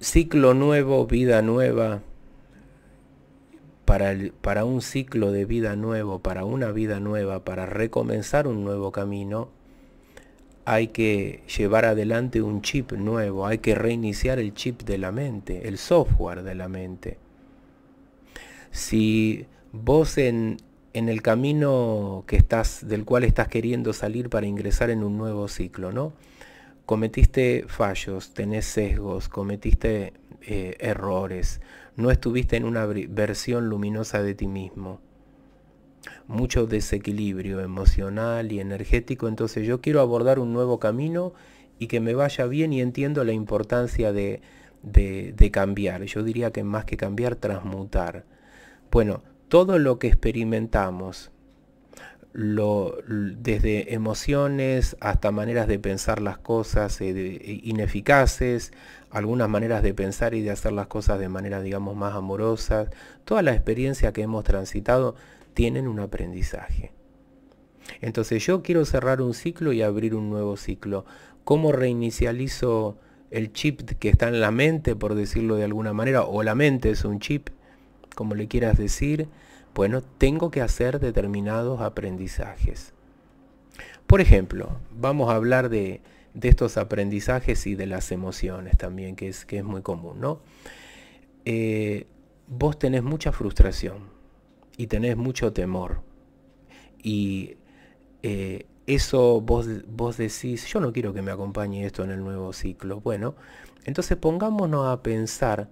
ciclo nuevo, vida nueva, para, un ciclo de vida nuevo, para una vida nueva, para recomenzar un nuevo camino, hay que llevar adelante un chip nuevo, hay que reiniciar el chip de la mente, el software de la mente. Si vos en, en el camino que estás, del cual estás queriendo salir para ingresar en un nuevo ciclo, ¿no? cometiste fallos, tenés sesgos, cometiste eh, errores, no estuviste en una versión luminosa de ti mismo. Mucho desequilibrio emocional y energético, entonces yo quiero abordar un nuevo camino y que me vaya bien y entiendo la importancia de, de, de cambiar. Yo diría que más que cambiar, transmutar. Bueno, todo lo que experimentamos, desde emociones hasta maneras de pensar las cosas eh, eh, ineficaces, algunas maneras de pensar y de hacer las cosas de manera, digamos, más amorosas. Toda la experiencia que hemos transitado tienen un aprendizaje. Entonces yo quiero cerrar un ciclo y abrir un nuevo ciclo. ¿Cómo reinicializo el chip que está en la mente, por decirlo de alguna manera? O la mente es un chip, como le quieras decir bueno, tengo que hacer determinados aprendizajes. Por ejemplo, vamos a hablar de, estos aprendizajes y de las emociones también, que es, que es muy común, ¿no? Eh, vos tenés mucha frustración y tenés mucho temor. Y eh, eso vos, vos decís, yo no quiero que me acompañe esto en el nuevo ciclo. Bueno, entonces pongámonos a pensar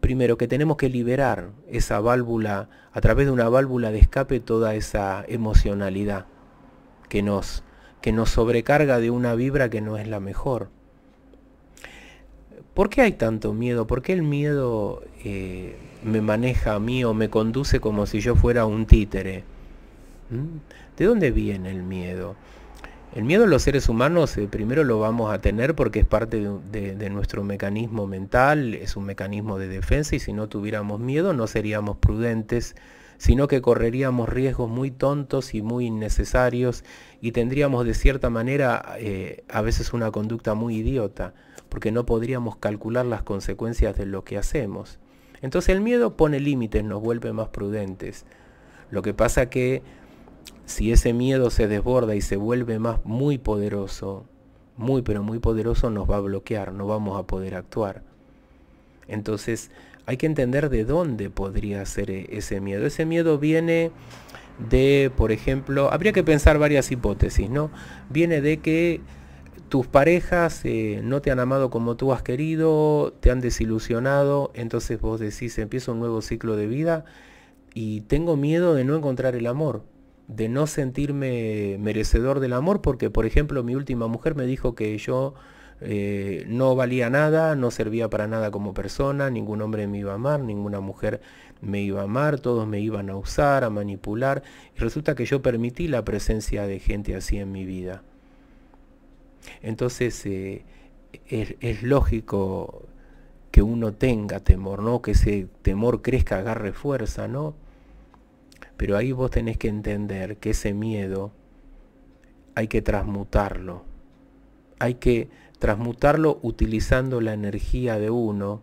primero que tenemos que liberar esa válvula, a través de una válvula de escape, toda esa emocionalidad que nos, que nos sobrecarga de una vibra que no es la mejor. ¿Por qué hay tanto miedo? ¿Por qué el miedo eh, me maneja a mí o me conduce como si yo fuera un títere? ¿Mm? ¿De dónde viene el miedo? El miedo a los seres humanos eh, primero lo vamos a tener porque es parte de, nuestro mecanismo mental, es un mecanismo de defensa y si no tuviéramos miedo no seríamos prudentes, sino que correríamos riesgos muy tontos y muy innecesarios y tendríamos de cierta manera eh, a veces una conducta muy idiota porque no podríamos calcular las consecuencias de lo que hacemos. Entonces el miedo pone límites, nos vuelve más prudentes. Lo que pasa que si ese miedo se desborda y se vuelve más muy poderoso, muy pero muy poderoso, nos va a bloquear, no vamos a poder actuar. Entonces hay que entender de dónde podría ser e-, ese miedo. Ese miedo viene de, por ejemplo, habría que pensar varias hipótesis, ¿no? Viene de que tus parejas eh, no te han amado como tú has querido, te han desilusionado, entonces vos decís, empiezo un nuevo ciclo de vida y tengo miedo de no encontrar el amor de no sentirme merecedor del amor, porque por ejemplo mi última mujer me dijo que yo eh, no valía nada, no servía para nada como persona, ningún hombre me iba a amar, ninguna mujer me iba a amar, todos me iban a usar, a manipular, y resulta que yo permití la presencia de gente así en mi vida. Entonces eh, es, es, lógico que uno tenga temor, ¿no? Que ese temor crezca, agarre fuerza, ¿no? Pero ahí vos tenés que entender que ese miedo hay que transmutarlo. Hay que transmutarlo utilizando la energía de uno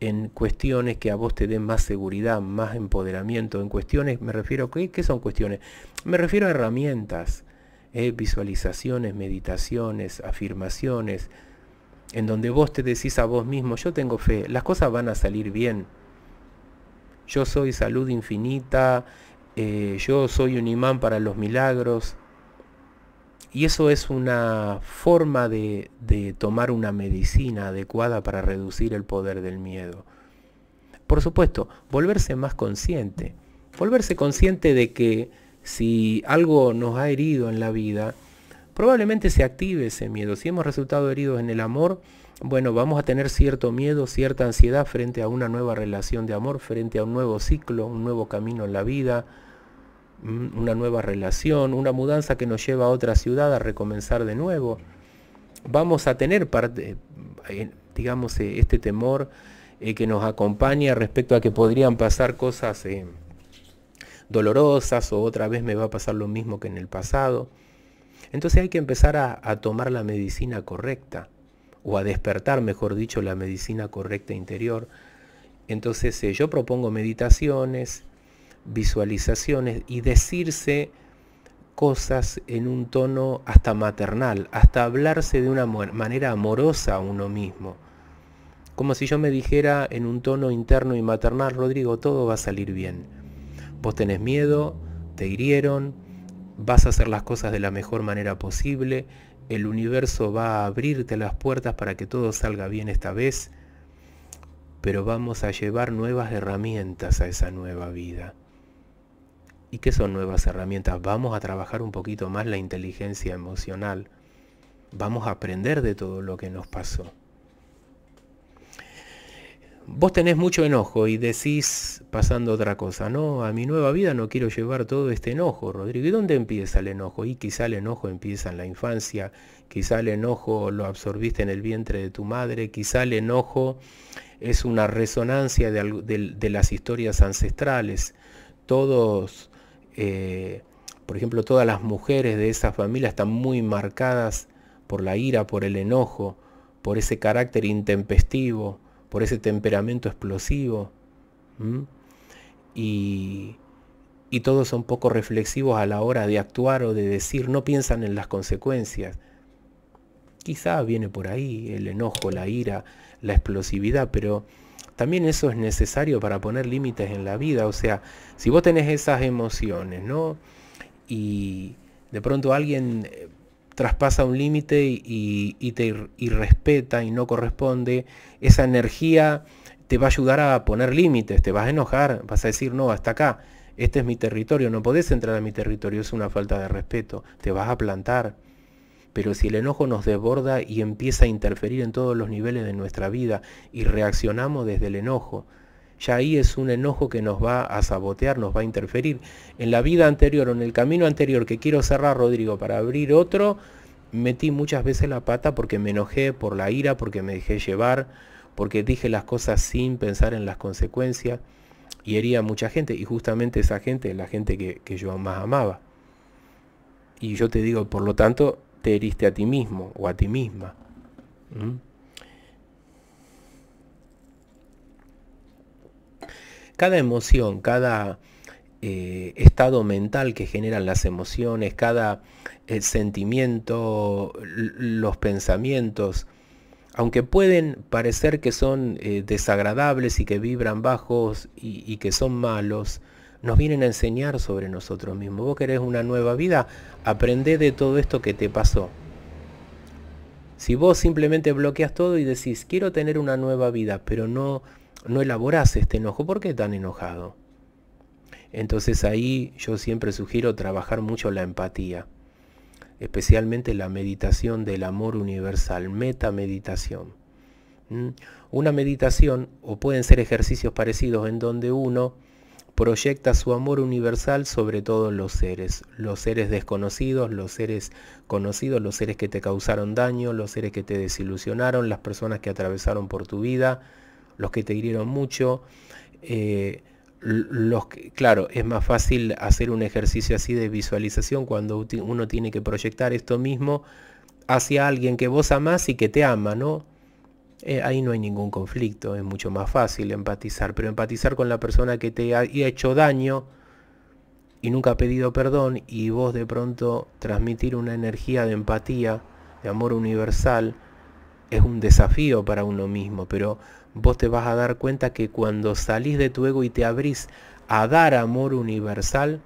en cuestiones que a vos te den más seguridad, más empoderamiento. En cuestiones, me refiero, ¿qué, qué son cuestiones? Me refiero a herramientas, ¿eh? visualizaciones, meditaciones, afirmaciones, en donde vos te decís a vos mismo, yo tengo fe, las cosas van a salir bien yo soy salud infinita, eh, yo soy un imán para los milagros. Y eso es una forma de, de tomar una medicina adecuada para reducir el poder del miedo. Por supuesto, volverse más consciente. Volverse consciente de que si algo nos ha herido en la vida, probablemente se active ese miedo. Si hemos resultado heridos en el amor, bueno, vamos a tener cierto miedo, cierta ansiedad frente a una nueva relación de amor, frente a un nuevo ciclo, un nuevo camino en la vida, mm, una nueva relación, una mudanza que nos lleva a otra ciudad a recomenzar de nuevo. Vamos a tener parte, eh, digamos, eh, este temor eh, que nos acompaña respecto a que podrían pasar cosas dolorosas o otra vez me va a pasar lo mismo que en el pasado. Entonces hay que empezar a tomar la medicina correcta o a despertar, mejor dicho, la medicina correcta interior. Entonces eh, yo propongo meditaciones, visualizaciones y decirse cosas en un tono hasta maternal, hasta hablarse de una manera amorosa a uno mismo. Como si yo me dijera en un tono interno y maternal, Rodrigo, todo va a salir bien. Vos tenés miedo, te hirieron, vas a hacer las cosas de la mejor manera posible, el universo va a abrirte las puertas para que todo salga bien esta vez, pero vamos a llevar nuevas herramientas a esa nueva vida. ¿Y qué son nuevas herramientas? Vamos a trabajar un poquito más la inteligencia emocional. Vamos a aprender de todo lo que nos pasó vos tenés mucho enojo y decís pasando otra cosa, no, a mi nueva vida no quiero llevar todo este enojo, Rodrigo. ¿Y dónde empieza el enojo? Y quizá el enojo empieza en la infancia, quizá el enojo lo absorbiste en el vientre de tu madre, quizá el enojo es una resonancia de, las historias ancestrales. Todos, eh, por ejemplo, todas las mujeres de esa familia están muy marcadas por la ira, por el enojo, por ese carácter intempestivo, por ese temperamento explosivo. Y, y todos son poco reflexivos a la hora de actuar o de decir, no piensan en las consecuencias. Quizás viene por ahí el enojo, la ira, la explosividad, pero también eso es necesario para poner límites en la vida. O sea, si vos tenés esas emociones, ¿no? Y de pronto alguien eh, traspasa un límite y, te irrespeta respeta y no corresponde, esa energía te va a ayudar a poner límites, te vas a enojar, vas a decir, no, hasta acá, este es mi territorio, no podés entrar a mi territorio, es una falta de respeto, te vas a plantar. Pero si el enojo nos desborda y empieza a interferir en todos los niveles de nuestra vida y reaccionamos desde el enojo, ya ahí es un enojo que nos va a sabotear, nos va a interferir. En la vida anterior o en el camino anterior que quiero cerrar, Rodrigo, para abrir otro, metí muchas veces la pata porque me enojé por la ira, porque me dejé llevar, porque dije las cosas sin pensar en las consecuencias y hería a mucha gente. Y justamente esa gente es la gente que, yo más amaba. Y yo te digo, por lo tanto, te heriste a ti mismo o a ti misma. ¿Mm? Cada emoción, cada eh, estado mental que generan las emociones, cada eh, sentimiento, los pensamientos, aunque pueden parecer que son eh, desagradables y que vibran bajos y, que son malos, nos vienen a enseñar sobre nosotros mismos. Vos querés una nueva vida, aprende de todo esto que te pasó. Si vos simplemente bloqueas todo y decís, quiero tener una nueva vida, pero no no elaboras este enojo. ¿Por qué tan enojado? Entonces ahí yo siempre sugiero trabajar mucho la empatía, especialmente la meditación del amor universal, metameditación. meditación, Una meditación, o pueden ser ejercicios parecidos en donde uno proyecta su amor universal sobre todos los seres, los seres desconocidos, los seres conocidos, los seres que te causaron daño, los seres que te desilusionaron, las personas que atravesaron por tu vida, los que te hirieron mucho. Eh, los que, claro, es más fácil hacer un ejercicio así de visualización cuando uno tiene que proyectar esto mismo hacia alguien que vos amás y que te ama, ¿no? Eh, ahí no hay ningún conflicto, es mucho más fácil empatizar, pero empatizar con la persona que te ha hecho daño y nunca ha pedido perdón y vos de pronto transmitir una energía de empatía, de amor universal, es un desafío para uno mismo, pero vos te vas a dar cuenta que cuando salís de tu ego y te abrís a dar amor universal,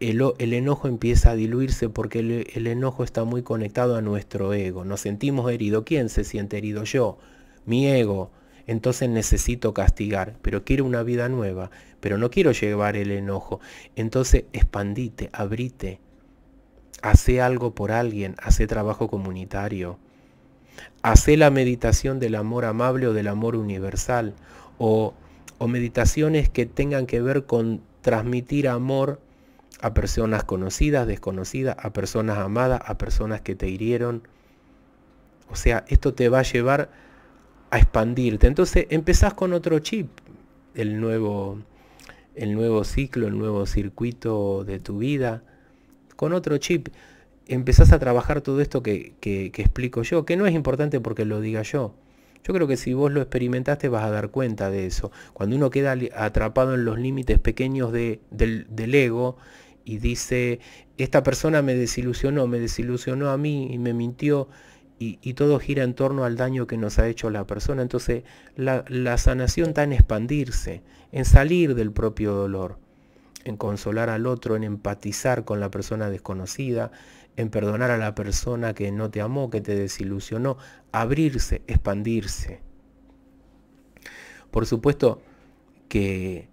el, enojo empieza a diluirse porque el, el enojo está muy conectado a nuestro ego. Nos sentimos heridos. ¿Quién se siente herido? Yo, mi ego. Entonces necesito castigar, pero quiero una vida nueva, pero no quiero llevar el enojo. Entonces expandite, abrite, hace algo por alguien, hace trabajo comunitario, hace la meditación del amor amable o del amor universal, o, o meditaciones que tengan que ver con transmitir amor a personas conocidas, desconocidas, a personas amadas, a personas que te hirieron. O sea, esto te va a llevar a expandirte. Entonces empezás con otro chip, el nuevo, el nuevo ciclo, el nuevo circuito de tu vida con otro chip empezás a trabajar todo esto que, explico yo, que no es importante porque lo diga yo. Yo creo que si vos lo experimentaste vas a dar cuenta de eso. Cuando uno queda atrapado en los límites pequeños del, ego y dice, esta persona me desilusionó, me desilusionó a mí y me mintió, y, todo gira en torno al daño que nos ha hecho la persona. Entonces la, la, sanación está en expandirse, en salir del propio dolor en consolar al otro, en empatizar con la persona desconocida, en perdonar a la persona que no te amó, que te desilusionó, abrirse, expandirse. Por supuesto que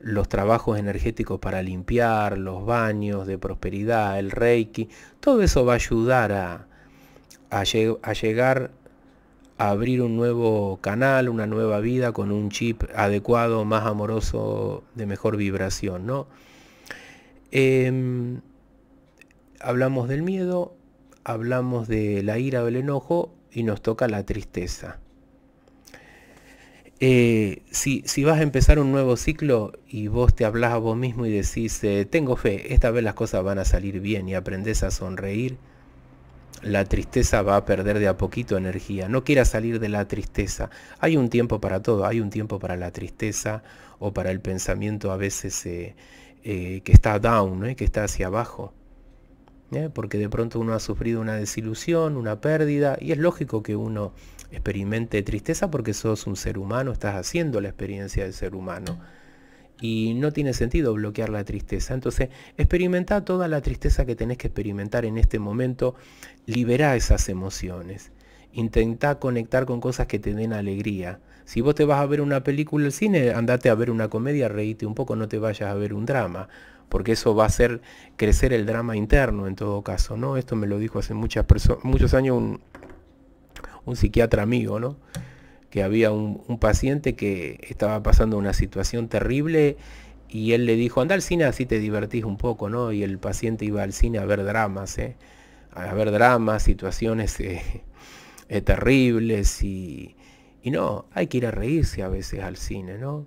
los trabajos energéticos para limpiar, los baños de prosperidad, el reiki, todo eso va a ayudar a, a, a llegar abrir un nuevo canal, una nueva vida con un chip adecuado, más amoroso, de mejor vibración, ¿no? Em, hablamos del miedo, hablamos de la ira o el enojo y nos toca la tristeza. Eh, si, vas a empezar un nuevo ciclo y vos te hablas a vos mismo y decís, eh, tengo fe, esta vez las cosas van a salir bien y aprendes a sonreír, la tristeza va a perder de a poquito energía. No quiera salir de la tristeza. Hay un tiempo para todo. Hay un tiempo para la tristeza o para el pensamiento a veces eh, eh, que está down, que está hacia abajo. ¿eh? Porque de pronto uno ha sufrido una desilusión, una pérdida, y es lógico que uno experimente tristeza porque sos un ser humano, estás haciendo la experiencia del ser humano y no tiene sentido bloquear la tristeza. Entonces, experimenta toda la tristeza que tenés que experimentar en este momento, libera esas emociones. Intenta conectar con cosas que te den alegría. Si vos te vas a ver una película al cine, andate a ver una comedia, reíte un poco, no te vayas a ver un drama, porque eso va a hacer crecer el drama interno en todo caso, ¿no? Esto me lo dijo hace muchas muchos años un, un psiquiatra amigo, ¿no? que había un, paciente que estaba pasando una situación terrible y él le dijo, anda al cine así te divertís un poco, ¿no? Y el paciente iba al cine a ver dramas, ¿eh? A ver dramas, situaciones eh, eh, terribles y, y no, hay que ir a reírse a veces al cine, ¿no?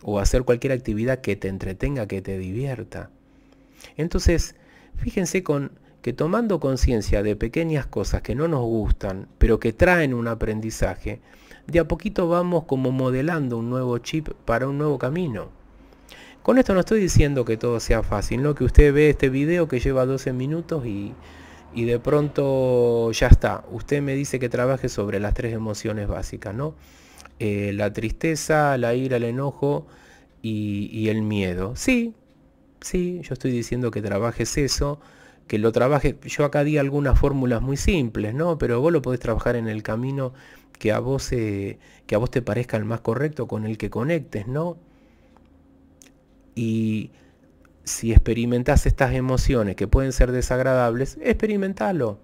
O hacer cualquier actividad que te entretenga, que te divierta. Entonces, fíjense con que tomando conciencia de pequeñas cosas que no nos gustan, pero que traen un aprendizaje, de a poquito vamos como modelando un nuevo chip para un nuevo camino. Con esto no estoy diciendo que todo sea fácil, ¿no? Que usted ve este video que lleva 12 minutos y, de pronto ya está. Usted me dice que trabaje sobre las tres emociones básicas, ¿no? Eh, la tristeza, la ira, el enojo y, el miedo. Sí, sí, yo estoy diciendo que trabajes eso que lo trabaje. Yo acá di algunas fórmulas muy simples, ¿no? Pero vos lo podés trabajar en el camino que a vos, eh, que a vos te parezca el más correcto, con el que conectes, ¿no? Y si experimentás estas emociones que pueden ser desagradables, experimentalo.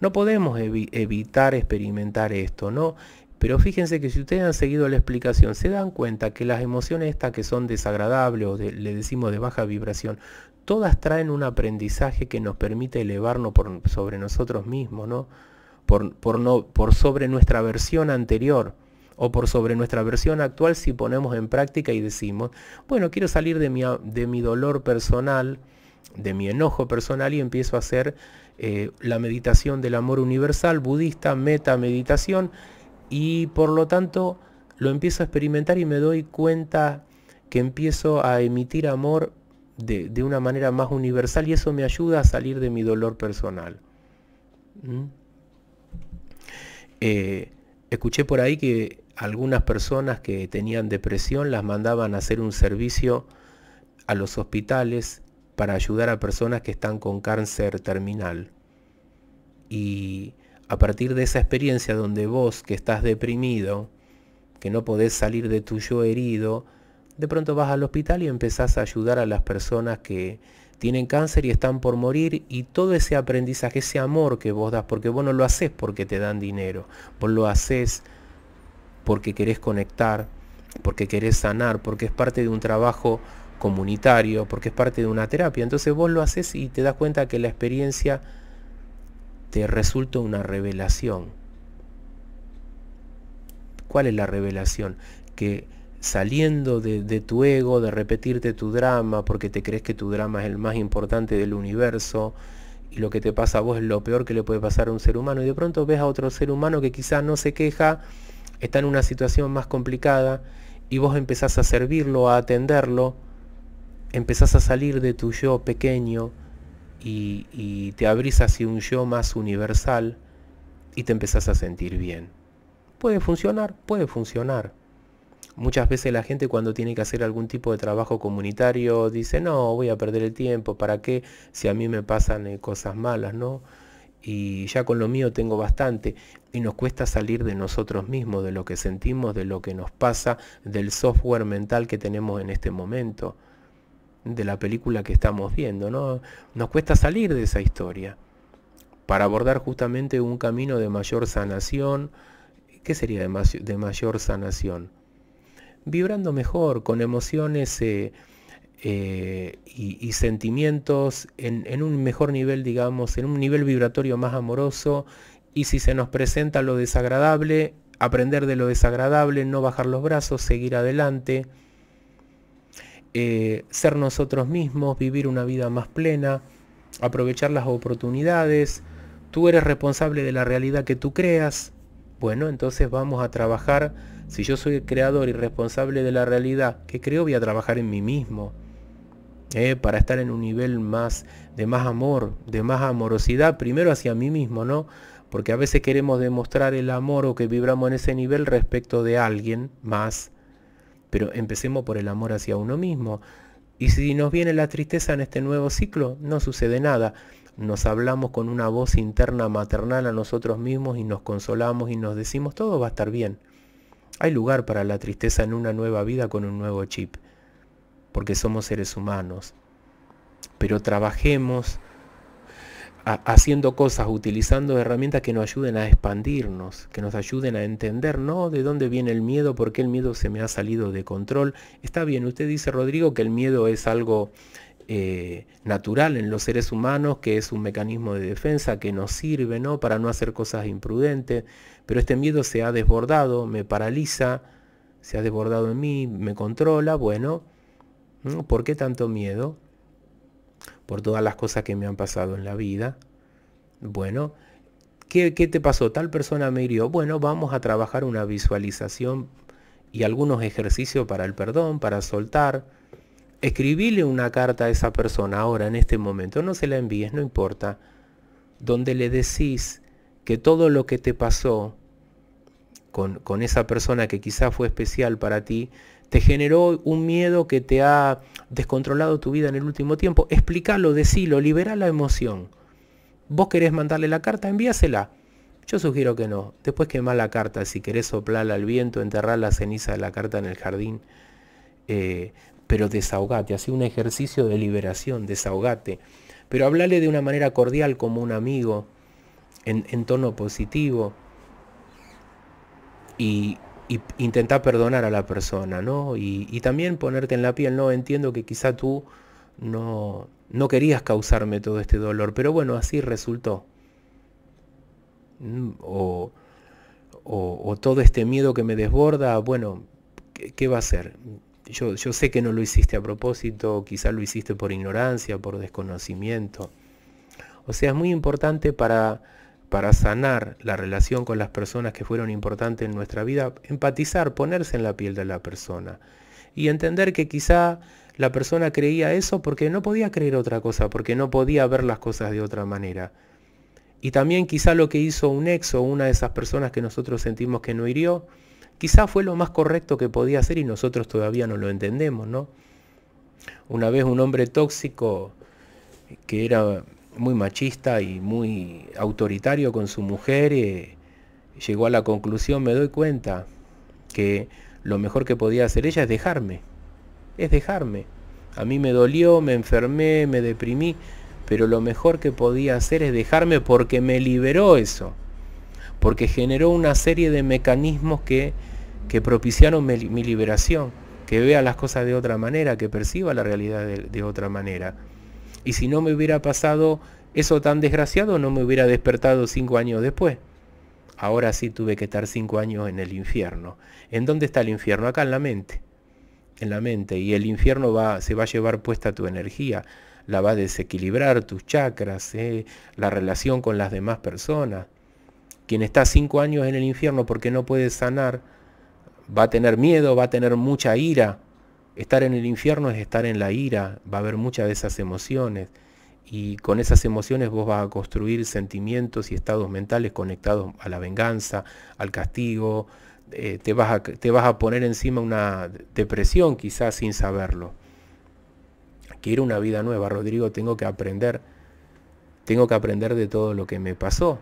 No podemos evitar experimentar esto, ¿no? Pero fíjense que si ustedes han seguido la explicación, se dan cuenta que las emociones estas que son desagradables o le decimos de baja vibración, todas traen un aprendizaje que nos permite elevarnos sobre nosotros mismos, ¿no? por, sobre nuestra versión anterior o por sobre nuestra versión actual si ponemos en práctica y decimos, bueno, quiero salir de mi, dolor personal, de mi enojo personal y empiezo a hacer eh, la meditación del amor universal budista, meta meditación y por lo tanto lo empiezo a experimentar y me doy cuenta que empiezo a emitir amor de, una manera más universal y eso me ayuda a salir de mi dolor personal. ¿Mm? Eh, escuché por ahí que algunas personas que tenían depresión las mandaban a hacer un servicio a los hospitales para ayudar a personas que están con cáncer terminal. Y a partir de esa experiencia donde vos que estás deprimido, que no podés salir de tu yo herido, de pronto vas al hospital y empezás a ayudar a las personas que tienen cáncer y están por morir y todo ese aprendizaje, ese amor que vos das, porque vos no lo haces porque te dan dinero, vos lo haces porque querés conectar, porque querés sanar, porque es parte de un trabajo comunitario, porque es parte de una terapia. Entonces vos lo haces y te das cuenta que la experiencia te resulta una revelación. ¿Cuál es la revelación? Que saliendo de, tu ego, de repetirte tu drama, porque te crees que tu drama es el más importante del universo y lo que te pasa a vos es lo peor que le puede pasar a un ser humano. Y de pronto ves a otro ser humano que quizás no se queja, está en una situación más complicada y vos empezás a servirlo, a atenderlo, empezás a salir de tu yo pequeño y, y te abrís hacia un yo más universal y te empezás a sentir bien. Puede funcionar, puede funcionar. Muchas veces la gente cuando tiene que hacer algún tipo de trabajo comunitario dice, no, voy a perder el tiempo, ¿para qué? Si a mí me pasan eh, cosas malas, ¿no? Y ya con lo mío tengo bastante. Y nos cuesta salir de nosotros mismos, de lo que sentimos, de lo que nos pasa, del software mental que tenemos en este momento, de la película que estamos viendo, ¿no? Nos cuesta salir de esa historia para abordar justamente un camino de mayor sanación. ¿Qué sería de mayor sanación? vibrando mejor, con emociones eh, eh, y, sentimientos en, un mejor nivel, digamos, en un nivel vibratorio más amoroso. Y si se nos presenta lo desagradable, aprender de lo desagradable, no bajar los brazos, seguir adelante, eh, ser nosotros mismos, vivir una vida más plena, aprovechar las oportunidades. Tú eres responsable de la realidad que tú creas. Bueno, entonces vamos a trabajar si yo soy el creador y responsable de la realidad que creo, voy a trabajar en mí mismo. Eh, para estar en un nivel más de más amor, de más amorosidad, primero hacia mí mismo, ¿no? Porque a veces queremos demostrar el amor o que vibramos en ese nivel respecto de alguien más. Pero empecemos por el amor hacia uno mismo. Y si nos viene la tristeza en este nuevo ciclo, no sucede nada. Nos hablamos con una voz interna maternal a nosotros mismos y nos consolamos y nos decimos todo va a estar bien. Hay lugar para la tristeza en una nueva vida con un nuevo chip, porque somos seres humanos. Pero trabajemos haciendo cosas, utilizando herramientas que nos ayuden a expandirnos, que nos ayuden a entender, no de dónde viene el miedo, por qué el miedo se me ha salido de control. Está bien, usted dice, Rodrigo, que el miedo es algo eh, natural en los seres humanos, que es un mecanismo de defensa que nos sirve ¿no? para no hacer cosas imprudentes. Pero este miedo se ha desbordado, me paraliza, se ha desbordado en mí, me controla. Bueno, ¿por qué tanto miedo? Por todas las cosas que me han pasado en la vida. Bueno, ¿qué, te pasó? Tal persona me hirió. Bueno, vamos a trabajar una visualización y algunos ejercicios para el perdón, para soltar. Escribile una carta a esa persona ahora, en este momento. No se la envíes, no importa donde le decís que todo lo que te pasó con, esa persona que quizás fue especial para ti, te generó un miedo que te ha descontrolado tu vida en el último tiempo, explícalo, decilo, libera la emoción. Vos querés mandarle la carta, envíasela. Yo sugiero que no. Después quemá la carta, si querés soplarla al viento, enterrar la ceniza de la carta en el jardín. Eh, pero desahogate, haz un ejercicio de liberación, desahogate. Pero hablale de una manera cordial como un amigo, en, tono positivo y, intentar perdonar a la persona, ¿no? Y, también ponerte en la piel, ¿no? Entiendo que quizá tú no, no querías causarme todo este dolor, pero bueno, así resultó. Mm, o, o, todo este miedo que me desborda, bueno, ¿qué, va a ser? Yo, yo sé que no lo hiciste a propósito, quizá lo hiciste por ignorancia, por desconocimiento. O sea, es muy importante para para sanar la relación con las personas que fueron importantes en nuestra vida, empatizar, ponerse en la piel de la persona y entender que quizá la persona creía eso porque no podía creer otra cosa, porque no podía ver las cosas de otra manera. Y también quizá lo que hizo un ex o una de esas personas que nosotros sentimos que no hirió, quizá fue lo más correcto que podía hacer y nosotros todavía no lo entendemos, ¿no? Una vez un hombre tóxico que era muy machista y muy autoritario con su mujer, y eh, llegó a la conclusión, me doy cuenta, que lo mejor que podía hacer ella es dejarme, es dejarme. A mí me dolió, me enfermé, me deprimí, pero lo mejor que podía hacer es dejarme porque me liberó eso, porque generó una serie de mecanismos que, que propiciaron mi, liberación, que vea las cosas de otra manera, que perciba la realidad de otra manera. Y si no me hubiera pasado eso tan desgraciado, no me hubiera despertado cinco años después. Ahora sí tuve que estar cinco años en el infierno. ¿En dónde está el infierno? Acá en la mente. En la mente. Y el infierno va, se va a llevar puesta tu energía, la va a desequilibrar tus chakras, eh, la relación con las demás personas. Quien está cinco años en el infierno porque no puede sanar, va a tener miedo, va a tener mucha ira, Estar en el infierno es estar en la ira, va a haber muchas de esas emociones y con esas emociones vos vas a construir sentimientos y estados mentales conectados a la venganza, al castigo, eh, te, vas a, te vas a poner encima una depresión quizás sin saberlo. Quiero una vida nueva, Rodrigo, tengo que aprender, tengo que aprender de todo lo que me pasó,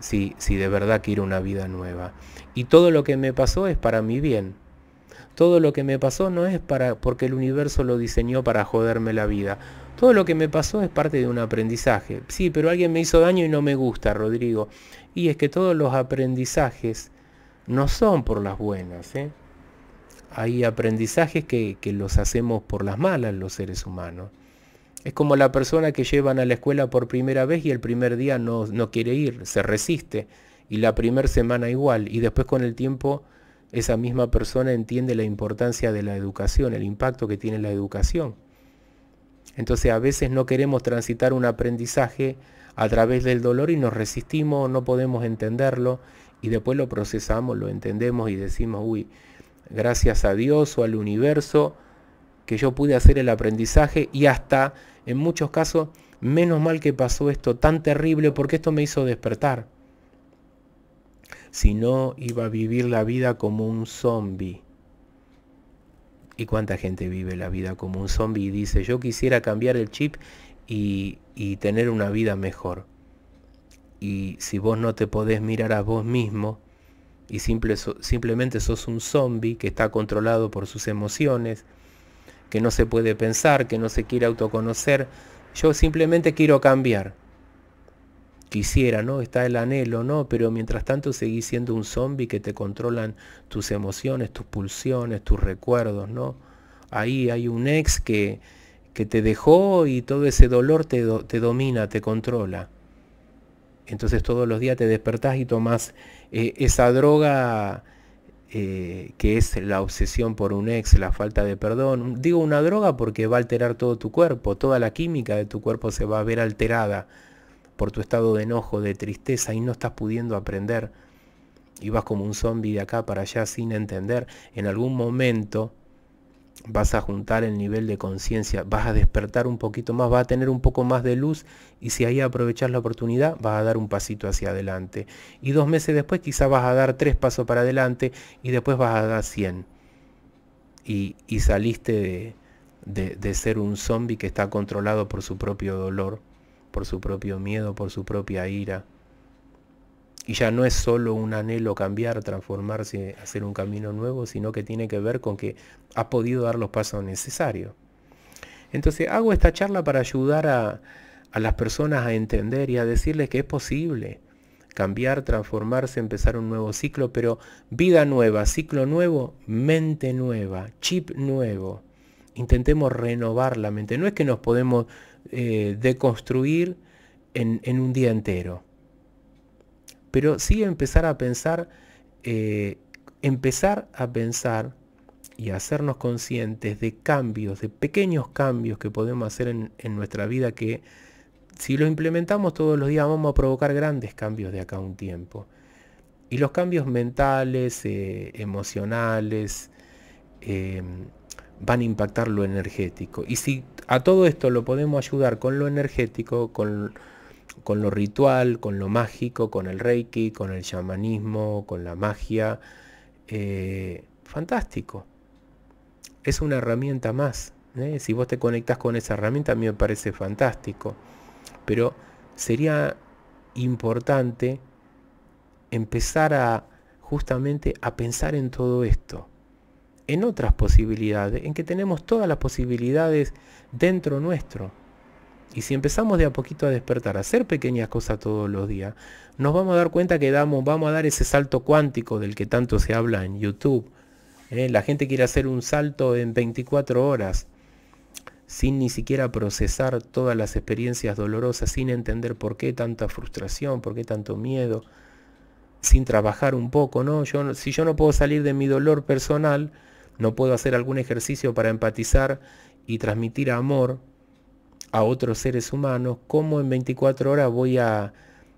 si, si de verdad quiero una vida nueva. Y todo lo que me pasó es para mi bien todo lo que me pasó no es para porque el universo lo diseñó para joderme la vida. Todo lo que me pasó es parte de un aprendizaje. Sí, pero alguien me hizo daño y no me gusta, Rodrigo. Y es que todos los aprendizajes no son por las buenas. ¿eh? Hay aprendizajes que, los hacemos por las malas los seres humanos. Es como la persona que llevan a la escuela por primera vez y el primer día no, no quiere ir, se resiste. Y la primera semana igual. Y después con el tiempo esa misma persona entiende la importancia de la educación, el impacto que tiene la educación. Entonces a veces no queremos transitar un aprendizaje a través del dolor y nos resistimos, no podemos entenderlo y después lo procesamos, lo entendemos y decimos, uy, gracias a Dios o al universo que yo pude hacer el aprendizaje y hasta en muchos casos, menos mal que pasó esto tan terrible porque esto me hizo despertar si no iba a vivir la vida como un zombie. ¿Y cuánta gente vive la vida como un zombie y dice, yo quisiera cambiar el chip y, tener una vida mejor? Y si vos no te podés mirar a vos mismo y simplemente sos un zombie que está controlado por sus emociones, que no se puede pensar, que no se quiere autoconocer, yo simplemente quiero cambiar quisiera, ¿no? Está el anhelo, ¿no? Pero mientras tanto seguís siendo un zombie que te controlan tus emociones, tus pulsiones, tus recuerdos, ¿no? Ahí hay un ex que, que te dejó y todo ese dolor te, te, domina, te controla. Entonces todos los días te despertás y tomás eh, esa droga eh, que es la obsesión por un ex, la falta de perdón. Digo una droga porque va a alterar todo tu cuerpo, toda la química de tu cuerpo se va a ver alterada por tu estado de enojo, de tristeza y no estás pudiendo aprender y vas como un zombie de acá para allá sin entender, en algún momento vas a juntar el nivel de conciencia, vas a despertar un poquito más, vas a tener un poco más de luz y si ahí aprovechas la oportunidad vas a dar un pasito hacia adelante. Y dos meses después quizás vas a dar tres pasos para adelante y después vas a dar 100. Y, saliste de, de ser un zombie que está controlado por su propio dolor por su propio miedo, por su propia ira. Y ya no es solo un anhelo cambiar, transformarse, hacer un camino nuevo, sino que tiene que ver con que ha podido dar los pasos necesarios. Entonces hago esta charla para ayudar a, a las personas a entender y a decirles que es posible cambiar, transformarse, empezar un nuevo ciclo, pero vida nueva, ciclo nuevo, mente nueva, chip nuevo. Intentemos renovar la mente. No es que nos podemos eh, de construir en, un día entero. Pero sí empezar a pensar, eh, empezar a pensar y hacernos conscientes de cambios, de pequeños cambios que podemos hacer en, nuestra vida que si los implementamos todos los días vamos a provocar grandes cambios de acá a un tiempo. Y los cambios mentales, eh, emocionales, van a impactar lo energético. Y si a todo esto lo podemos ayudar con lo energético, con, lo ritual, con lo mágico, con el reiki, con el chamanismo, con la magia. Eh, fantástico. Es una herramienta más. ¿eh? Si vos te conectás con esa herramienta, a mí me parece fantástico. Pero sería importante empezar a justamente a pensar en todo esto en otras posibilidades, en que tenemos todas las posibilidades dentro nuestro. Y si empezamos de a poquito a despertar, a hacer pequeñas cosas todos los días, nos vamos a dar cuenta que damos, vamos a dar ese salto cuántico del que tanto se habla en YouTube. ¿eh? La gente quiere hacer un salto en 24 horas, sin ni siquiera procesar todas las experiencias dolorosas, sin entender por qué tanta frustración, por qué tanto miedo, sin trabajar un poco, ¿no? Yo, si yo no puedo salir de mi dolor personal, no puedo hacer algún ejercicio para empatizar y transmitir amor a otros seres humanos, ¿cómo en 24 horas voy a,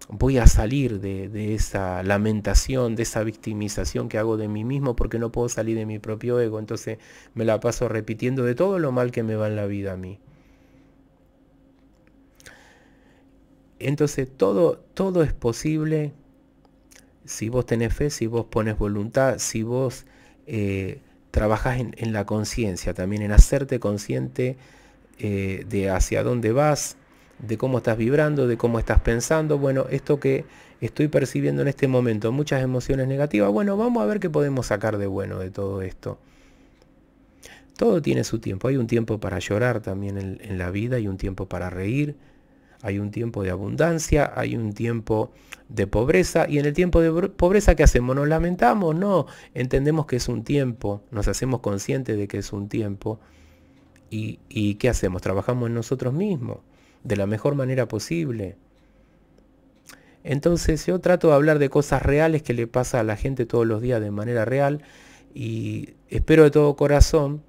voy a salir de, esa lamentación, de esa victimización que hago de mí mismo porque no puedo salir de mi propio ego? Entonces me la paso repitiendo de todo lo mal que me va en la vida a mí. Entonces todo, todo es posible si vos tenés fe, si vos pones voluntad, si vos eh, trabajas en, la conciencia, también en hacerte consciente eh, de hacia dónde vas, de cómo estás vibrando, de cómo estás pensando. Bueno, esto que estoy percibiendo en este momento, muchas emociones negativas. Bueno, vamos a ver qué podemos sacar de bueno de todo esto. Todo tiene su tiempo. Hay un tiempo para llorar también en, la vida, y un tiempo para reír, hay un tiempo de abundancia, hay un tiempo de pobreza y en el tiempo de pobreza ¿qué hacemos? ¿Nos lamentamos? No, entendemos que es un tiempo, nos hacemos conscientes de que es un tiempo y, ¿qué hacemos? Trabajamos en nosotros mismos de la mejor manera posible. Entonces yo trato de hablar de cosas reales que le pasa a la gente todos los días de manera real y espero de todo corazón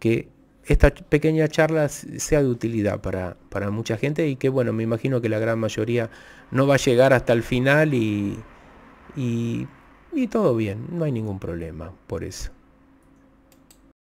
que esta pequeña charla sea de utilidad para, para, mucha gente y que bueno, me imagino que la gran mayoría no va a llegar hasta el final y, y, y todo bien, no hay ningún problema por eso.